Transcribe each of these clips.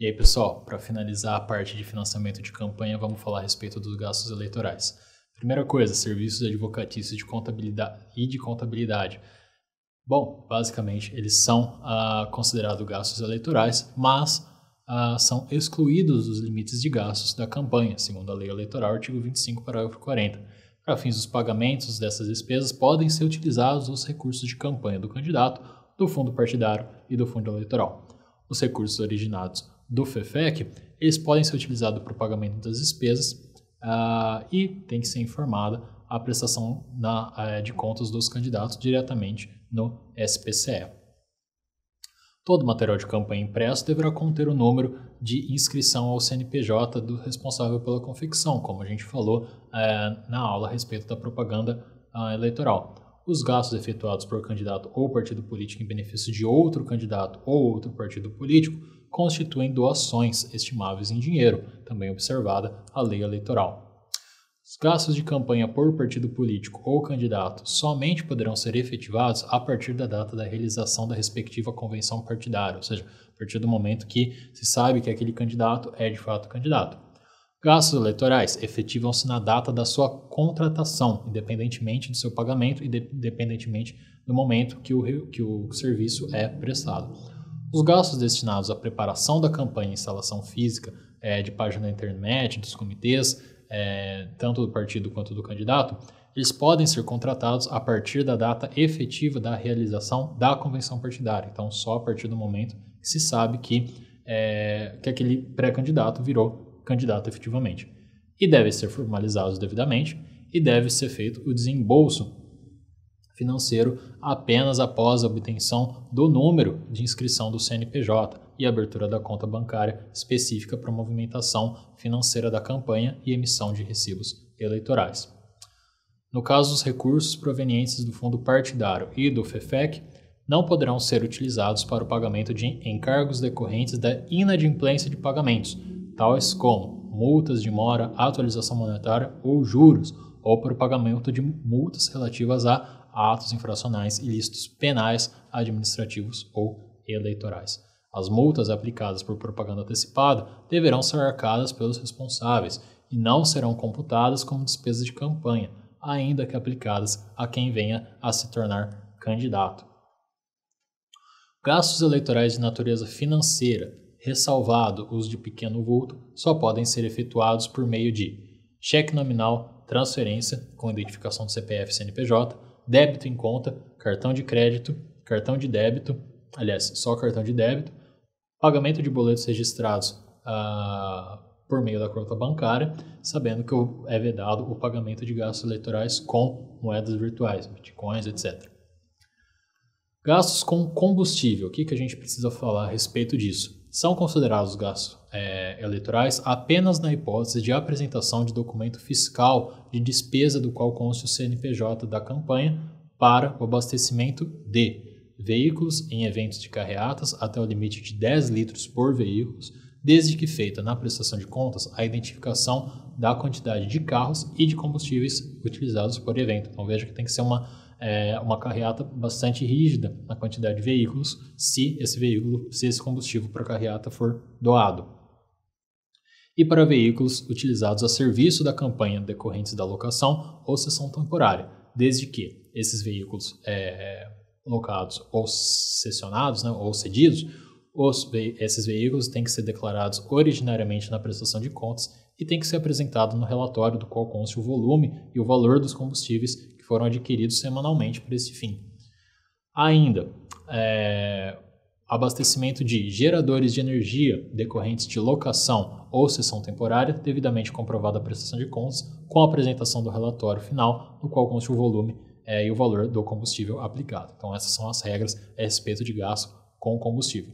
E aí, pessoal, para finalizar a parte de financiamento de campanha, vamos falar a respeito dos gastos eleitorais. Primeira coisa, serviços advocatícios de contabilidade e de contabilidade. Bom, basicamente, eles são ah, considerados gastos eleitorais, mas ah, são excluídos dos limites de gastos da campanha, segundo a Lei Eleitoral, artigo 25, parágrafo 40. Para fins dos pagamentos dessas despesas, podem ser utilizados os recursos de campanha do candidato, do fundo partidário e do fundo eleitoral. Os recursos originados do FEFEC, eles podem ser utilizados para o pagamento das despesas uh, e tem que ser informada a prestação na, uh, de contas dos candidatos diretamente no SPCE. Todo material de campanha impresso deverá conter o número de inscrição ao CNPJ do responsável pela confecção, como a gente falou uh, na aula a respeito da propaganda ah, eleitoral os gastos efetuados por candidato ou partido político em benefício de outro candidato ou outro partido político constituem doações estimáveis em dinheiro, também observada a lei eleitoral. Os gastos de campanha por partido político ou candidato somente poderão ser efetivados a partir da data da realização da respectiva convenção partidária, ou seja, a partir do momento que se sabe que aquele candidato é de fato candidato. Gastos eleitorais efetivam-se na data da sua contratação, independentemente do seu pagamento e independentemente do momento que o, que o serviço é prestado. Os gastos destinados à preparação da campanha e instalação física é, de página da internet, dos comitês, é, tanto do partido quanto do candidato, eles podem ser contratados a partir da data efetiva da realização da convenção partidária. Então, só a partir do momento que se sabe que, é, que aquele pré-candidato virou candidato efetivamente. E devem ser formalizados devidamente e deve ser feito o desembolso financeiro apenas após a obtenção do número de inscrição do CNPJ e abertura da conta bancária específica para movimentação financeira da campanha e emissão de recibos eleitorais. No caso, os recursos provenientes do fundo partidário e do FEFEC não poderão ser utilizados para o pagamento de encargos decorrentes da inadimplência de pagamentos, tais como multas de mora, atualização monetária ou juros, ou para o pagamento de multas relativas a atos infracionais ilícitos penais, administrativos ou eleitorais. As multas aplicadas por propaganda antecipada deverão ser arcadas pelos responsáveis e não serão computadas como despesa de campanha, ainda que aplicadas a quem venha a se tornar candidato. Gastos eleitorais de natureza financeira, ressalvado os de pequeno vulto, só podem ser efetuados por meio de cheque nominal, transferência com identificação do CPF e CNPJ, débito em conta, cartão de crédito, cartão de débito, aliás, só cartão de débito, pagamento de boletos registrados ah, por meio da conta bancária, sabendo que é vedado o pagamento de gastos eleitorais com moedas virtuais, bitcoins, etc. Gastos com combustível, o que, que a gente precisa falar a respeito disso? são considerados gastos é, eleitorais apenas na hipótese de apresentação de documento fiscal de despesa do qual conste o CNPJ da campanha para o abastecimento de veículos em eventos de carreatas até o limite de 10 litros por veículos, desde que feita na prestação de contas a identificação da quantidade de carros e de combustíveis utilizados por evento. Então veja que tem que ser uma é, uma carreata bastante rígida na quantidade de veículos, se esse veículo, se esse combustível para carreata for doado. E para veículos utilizados a serviço da campanha decorrentes da locação ou sessão temporária, desde que esses veículos é, é, locados ou cessionados, né, ou cedidos, os, esses veículos têm que ser declarados originariamente na prestação de contas e têm que ser apresentados no relatório do qual conste o volume e o valor dos combustíveis foram adquiridos semanalmente para esse fim. Ainda, é, abastecimento de geradores de energia decorrentes de locação ou sessão temporária, devidamente comprovada a prestação de contas, com a apresentação do relatório final, no qual consta o volume é, e o valor do combustível aplicado. Então, essas são as regras a respeito de gasto com combustível.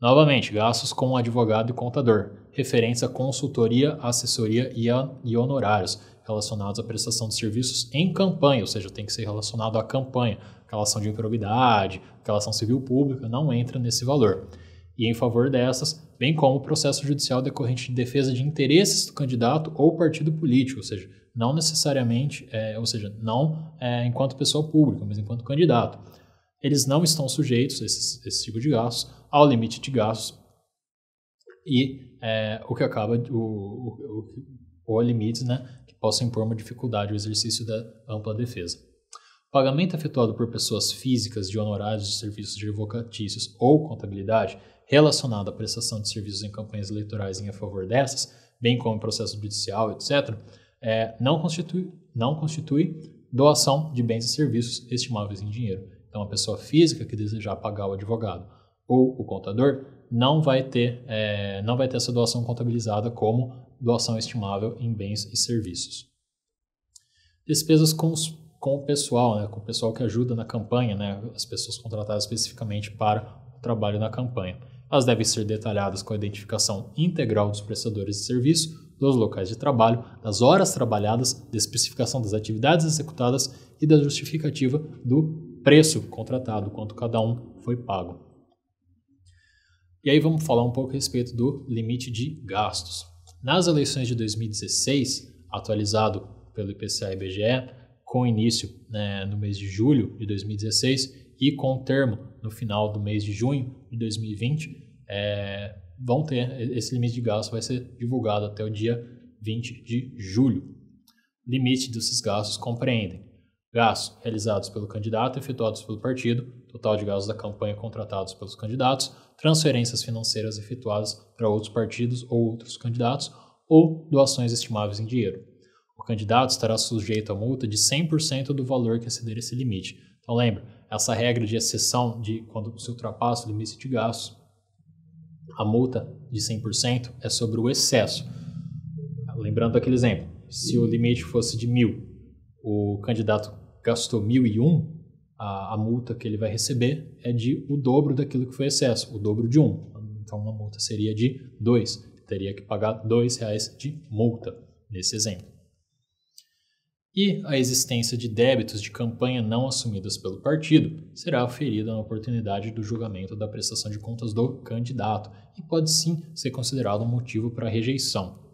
Novamente, gastos com advogado e contador, referência a consultoria, assessoria e, a, e honorários, relacionados à prestação de serviços em campanha, ou seja, tem que ser relacionado à campanha. Aquela ação de improbidade, aquela ação civil pública não entra nesse valor. E em favor dessas, bem como o processo judicial decorrente de defesa de interesses do candidato ou partido político, ou seja, não necessariamente, é, ou seja, não é, enquanto pessoa pública, mas enquanto candidato. Eles não estão sujeitos, esses, esse tipo de gastos, ao limite de gastos e é, o que acaba, o, o, o, ou a limites né, que possam impor uma dificuldade ao exercício da ampla defesa. O pagamento é efetuado por pessoas físicas de honorários de serviços advocatícios ou contabilidade relacionado à prestação de serviços em campanhas eleitorais em a favor dessas, bem como processo judicial, etc., é, não, constitui, não constitui doação de bens e serviços estimáveis em dinheiro. Então, a pessoa física que desejar pagar o advogado ou o contador não vai ter, é, não vai ter essa doação contabilizada como doação estimável em bens e serviços. Despesas com, com o pessoal, né, com o pessoal que ajuda na campanha, né, as pessoas contratadas especificamente para o trabalho na campanha. Elas devem ser detalhadas com a identificação integral dos prestadores de serviço, dos locais de trabalho, das horas trabalhadas, da especificação das atividades executadas e da justificativa do preço contratado, quanto cada um foi pago. E aí vamos falar um pouco a respeito do limite de gastos. Nas eleições de 2016, atualizado pelo IPCA e IBGE, com início né, no mês de julho de 2016 e com termo no final do mês de junho de 2020, é, vão ter esse limite de gasto vai ser divulgado até o dia 20 de julho. Limite desses gastos compreendem Gastos realizados pelo candidato, efetuados pelo partido, total de gastos da campanha contratados pelos candidatos, transferências financeiras efetuadas para outros partidos ou outros candidatos, ou doações estimáveis em dinheiro. O candidato estará sujeito a multa de 100% do valor que exceder esse limite. Então, lembra, essa regra de exceção de quando se ultrapassa o limite de gastos, a multa de 100% é sobre o excesso. Lembrando aquele exemplo, se o limite fosse de mil o candidato gastou 1.001, a, a multa que ele vai receber é de o dobro daquilo que foi excesso, o dobro de 1. Um. Então, uma multa seria de 2. Teria que pagar R$ 2,00 de multa, nesse exemplo. E a existência de débitos de campanha não assumidos pelo partido será aferida na oportunidade do julgamento da prestação de contas do candidato e pode sim ser considerado um motivo para rejeição,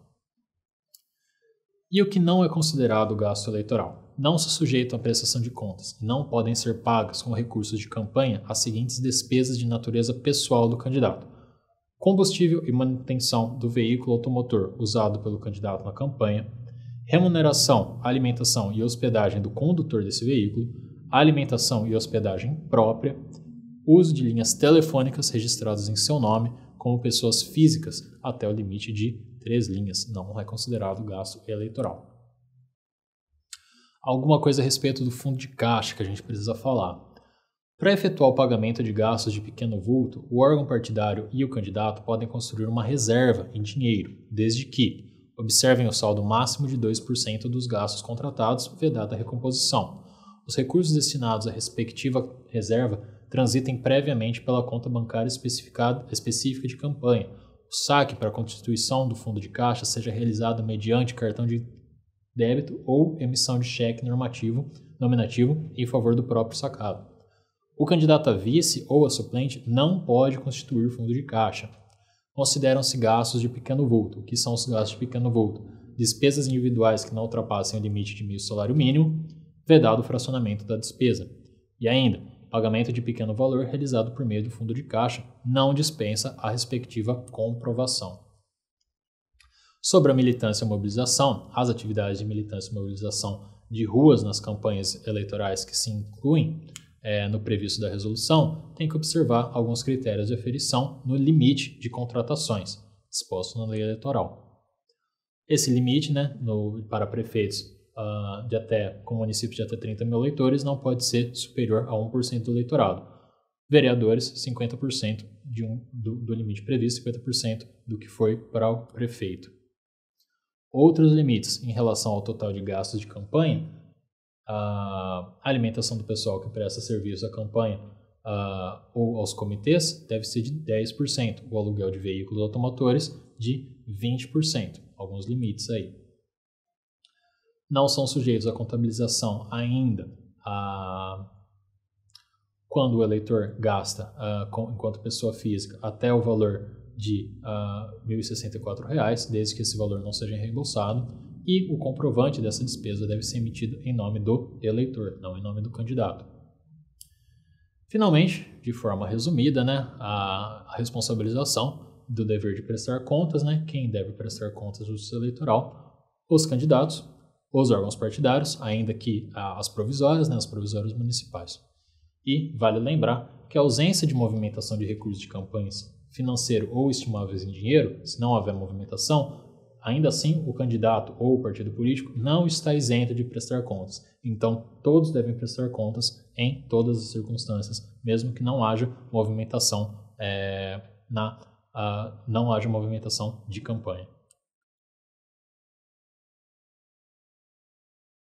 e o que não é considerado gasto eleitoral. Não se sujeitam à prestação de contas e não podem ser pagas com recursos de campanha as seguintes despesas de natureza pessoal do candidato: combustível e manutenção do veículo automotor usado pelo candidato na campanha, remuneração, alimentação e hospedagem do condutor desse veículo, alimentação e hospedagem própria, uso de linhas telefônicas registradas em seu nome, como pessoas físicas até o limite de três linhas, não é considerado gasto eleitoral. Alguma coisa a respeito do fundo de caixa que a gente precisa falar. Para efetuar o pagamento de gastos de pequeno vulto, o órgão partidário e o candidato podem construir uma reserva em dinheiro, desde que observem o saldo máximo de 2% dos gastos contratados, vedada a recomposição. Os recursos destinados à respectiva reserva transitem previamente pela conta bancária específica de campanha. O saque para a constituição do fundo de caixa seja realizado mediante cartão de débito ou emissão de cheque normativo nominativo em favor do próprio sacado. O candidato a vice ou a suplente não pode constituir fundo de caixa. Consideram-se gastos de pequeno vulto. O que são os gastos de pequeno vulto? Despesas individuais que não ultrapassem o limite de mil salário mínimo, vedado o fracionamento da despesa. E ainda, Pagamento de pequeno valor realizado por meio do fundo de caixa não dispensa a respectiva comprovação. Sobre a militância e mobilização, as atividades de militância e mobilização de ruas nas campanhas eleitorais que se incluem é, no previsto da resolução, tem que observar alguns critérios de aferição no limite de contratações disposto na lei eleitoral. Esse limite né, no, para prefeitos uh, de até, com municípios de até 30 mil eleitores não pode ser superior a 1% do eleitorado. Vereadores, 50% de um, do, do limite previsto, 50% do que foi para o prefeito. Outros limites em relação ao total de gastos de campanha, a alimentação do pessoal que presta serviço à campanha a ou aos comitês deve ser de 10%, o aluguel de veículos automotores de 20%, alguns limites aí não são sujeitos à contabilização ainda quando o eleitor gasta ah, com, enquanto pessoa física até o valor de uh, R$ 1.064, desde que esse valor não seja reembolsado, e o comprovante dessa despesa deve ser emitido em nome do eleitor, não em nome do candidato. Finalmente, de forma resumida, né, a responsabilização do dever de prestar contas, né, quem deve prestar contas do seu eleitoral, os candidatos, os órgãos partidários, ainda que ah, as provisórias, né, as provisórias municipais. E vale lembrar que a ausência de movimentação de recursos de campanhas financeiro ou estimáveis em dinheiro, se não houver movimentação, ainda assim o candidato ou o partido político não está isento de prestar contas. Então, todos devem prestar contas em todas as circunstâncias, mesmo que não haja movimentação é, na, ah, não haja movimentação de campanha.